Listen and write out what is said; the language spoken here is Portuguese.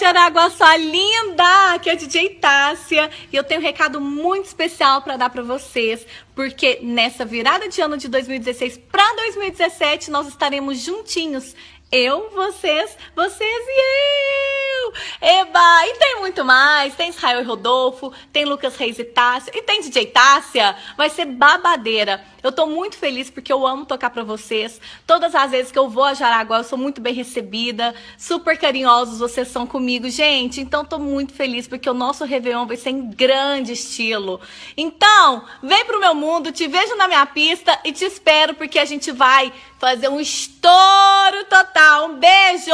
Jaraguá, sua linda! Aqui é a DJ Tássia e eu tenho um recado muito especial para dar para vocês, porque nessa virada de ano de 2016 para 2017 nós estaremos juntinhos, eu, vocês, vocês e eu Eba! E tem muito mais. Tem Israel e Rodolfo, tem Lucas Reis e Tássia, e tem DJ Tássia. Vai ser babadeira. Eu tô muito feliz porque eu amo tocar pra vocês. Todas as vezes que eu vou a Jaraguá, eu sou muito bem recebida. Super carinhosos vocês são comigo, gente. Então tô muito feliz porque o nosso Réveillon vai ser em grande estilo. Então, vem pro meu mundo, te vejo na minha pista e te espero porque a gente vai fazer um estouro total. Um beijo!